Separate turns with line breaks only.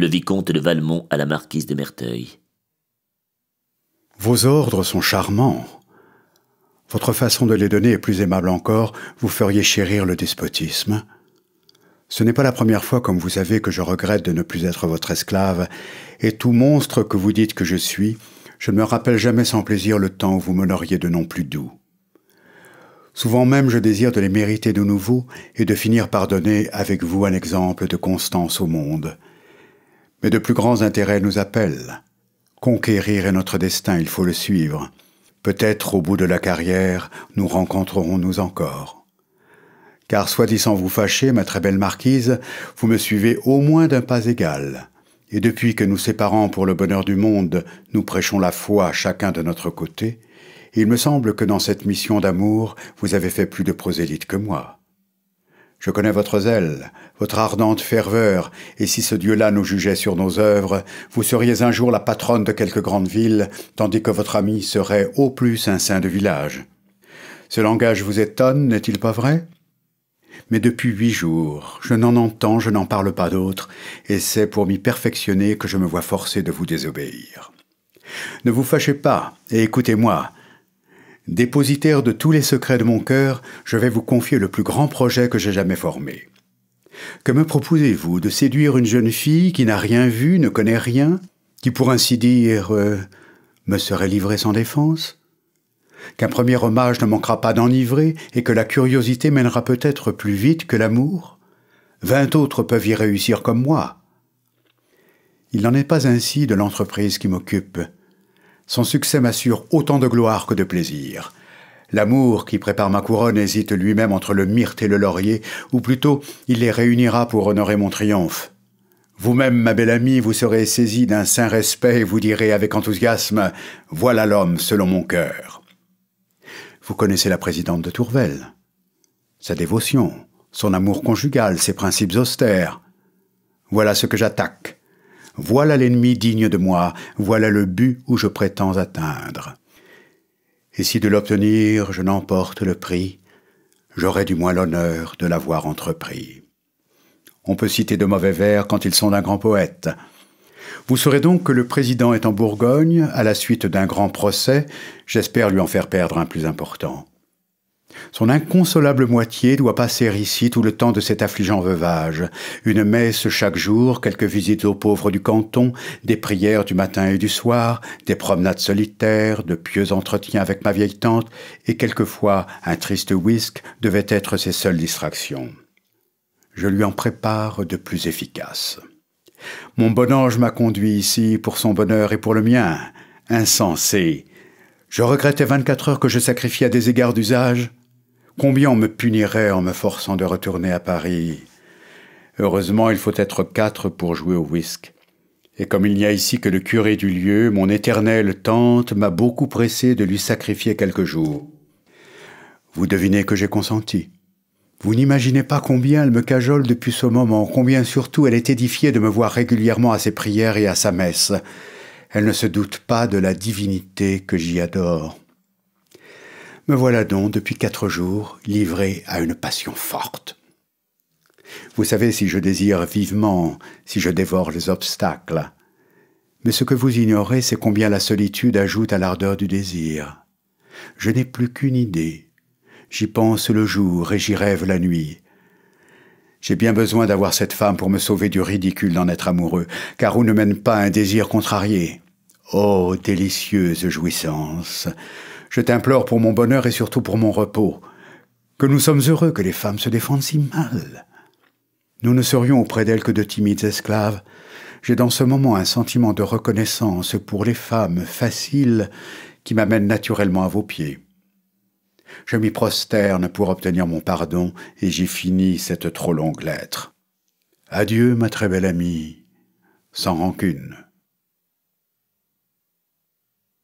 le vicomte de Valmont à la marquise de Merteuil. Vos ordres sont charmants. Votre façon de les donner est plus aimable encore, vous feriez chérir le despotisme. Ce n'est pas la première fois, comme vous savez, que je regrette de ne plus être votre esclave, et tout monstre que vous dites que je suis, je ne me rappelle jamais sans plaisir le temps où vous m'honoriez de noms plus doux. Souvent même je désire de les mériter de nouveau et de finir par donner avec vous un exemple de constance au monde. Mais de plus grands intérêts nous appellent. Conquérir est notre destin, il faut le suivre. Peut-être au bout de la carrière, nous rencontrerons-nous encore. Car soit dit vous fâcher, ma très belle marquise, vous me suivez au moins d'un pas égal. Et depuis que nous séparons pour le bonheur du monde, nous prêchons la foi chacun de notre côté, il me semble que dans cette mission d'amour, vous avez fait plus de prosélytes que moi. Je connais votre zèle, votre ardente ferveur, et si ce Dieu-là nous jugeait sur nos œuvres, vous seriez un jour la patronne de quelque grande ville, tandis que votre ami serait au plus un saint de village. Ce langage vous étonne, n'est-il pas vrai Mais depuis huit jours, je n'en entends, je n'en parle pas d'autre, et c'est pour m'y perfectionner que je me vois forcé de vous désobéir. Ne vous fâchez pas, et écoutez-moi, Dépositaire de tous les secrets de mon cœur, je vais vous confier le plus grand projet que j'ai jamais formé. Que me proposez-vous de séduire une jeune fille qui n'a rien vu, ne connaît rien, qui pour ainsi dire euh, me serait livrée sans défense Qu'un premier hommage ne manquera pas d'enivrer et que la curiosité mènera peut-être plus vite que l'amour Vingt autres peuvent y réussir comme moi. Il n'en est pas ainsi de l'entreprise qui m'occupe. Son succès m'assure autant de gloire que de plaisir. L'amour qui prépare ma couronne hésite lui-même entre le myrte et le laurier, ou plutôt il les réunira pour honorer mon triomphe. Vous-même, ma belle amie, vous serez saisie d'un saint respect et vous direz avec enthousiasme Voilà l'homme selon mon cœur. Vous connaissez la présidente de Tourvel, sa dévotion, son amour conjugal, ses principes austères. Voilà ce que j'attaque. Voilà l'ennemi digne de moi, voilà le but où je prétends atteindre. Et si de l'obtenir je n'emporte le prix, j'aurai du moins l'honneur de l'avoir entrepris. On peut citer de mauvais vers quand ils sont d'un grand poète. Vous saurez donc que le président est en Bourgogne à la suite d'un grand procès, j'espère lui en faire perdre un plus important. Son inconsolable moitié doit passer ici tout le temps de cet affligeant veuvage. Une messe chaque jour, quelques visites aux pauvres du canton, des prières du matin et du soir, des promenades solitaires, de pieux entretiens avec ma vieille tante, et quelquefois un triste whisk devaient être ses seules distractions. Je lui en prépare de plus efficaces. Mon bon ange m'a conduit ici pour son bonheur et pour le mien. Insensé. Je regrettais vingt-quatre heures que je sacrifiais à des égards d'usage. Combien on me punirait en me forçant de retourner à Paris Heureusement, il faut être quatre pour jouer au whisk. Et comme il n'y a ici que le curé du lieu, mon éternelle tante m'a beaucoup pressé de lui sacrifier quelques jours. Vous devinez que j'ai consenti. Vous n'imaginez pas combien elle me cajole depuis ce moment, combien surtout elle est édifiée de me voir régulièrement à ses prières et à sa messe. Elle ne se doute pas de la divinité que j'y adore. Me voilà donc, depuis quatre jours, livré à une passion forte. Vous savez si je désire vivement, si je dévore les obstacles. Mais ce que vous ignorez, c'est combien la solitude ajoute à l'ardeur du désir. Je n'ai plus qu'une idée. J'y pense le jour et j'y rêve la nuit. J'ai bien besoin d'avoir cette femme pour me sauver du ridicule d'en être amoureux, car où ne mène pas un désir contrarié Oh, délicieuse jouissance je t'implore pour mon bonheur et surtout pour mon repos, que nous sommes heureux que les femmes se défendent si mal. Nous ne serions auprès d'elles que de timides esclaves. J'ai dans ce moment un sentiment de reconnaissance pour les femmes faciles qui m'amène naturellement à vos pieds. Je m'y prosterne pour obtenir mon pardon et j'y finis cette trop longue lettre. Adieu, ma très belle amie, sans rancune.